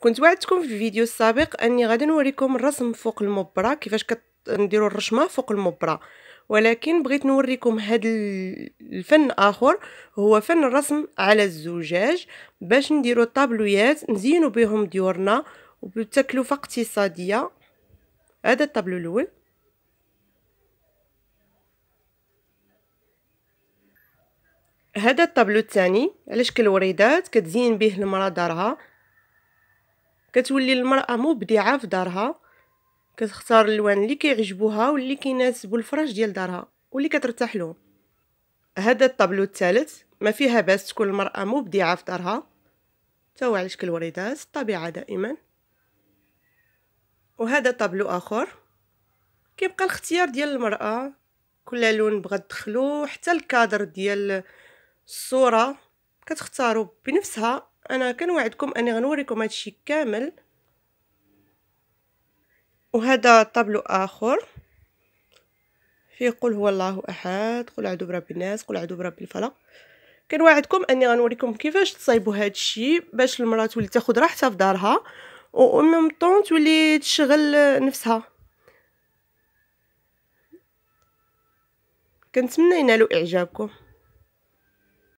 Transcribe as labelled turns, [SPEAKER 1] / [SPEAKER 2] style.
[SPEAKER 1] كنت وعدتكم في الفيديو السابق اني غادي نوريكم الرسم فوق المبره كيفاش كنديروا الرشمه فوق المبره ولكن بغيت نوريكم هاد الفن اخر هو فن الرسم على الزجاج باش نديروا طابلويات نزينوا بهم ديورنا وبتكلفه اقتصاديه هذا الطابلو الاول هذا الطابلو الثاني على شكل وريدات كتزين به المرا دارها كتولي المراه مبدعه في دارها كتختار الالوان اللي كيعجبوها واللي كيناسبوا الفراش ديال دارها واللي كترتاح لهم هذا الطابلو الثالث ما فيها باس تكون المراه مبدعه في دارها هو على شكل وريدات الطبيعه دائما وهذا طابلو اخر كيبقى الاختيار ديال المراه كل لون بغات تدخلو حتى الكادر ديال الصوره كتختارو بنفسها انا كنوعدكم اني غنوريكم هادشي كامل وهذا طابلو اخر فيه قل هو الله احد قل اعوذ برب الناس قل اعوذ برب الفلق كنوعدكم اني غنوريكم كيفاش تصايبوا هادشي باش المراه تولي تاخذ راحتها في دارها وميم طون تولي تشغل نفسها كنتمنى ينالوا اعجابكم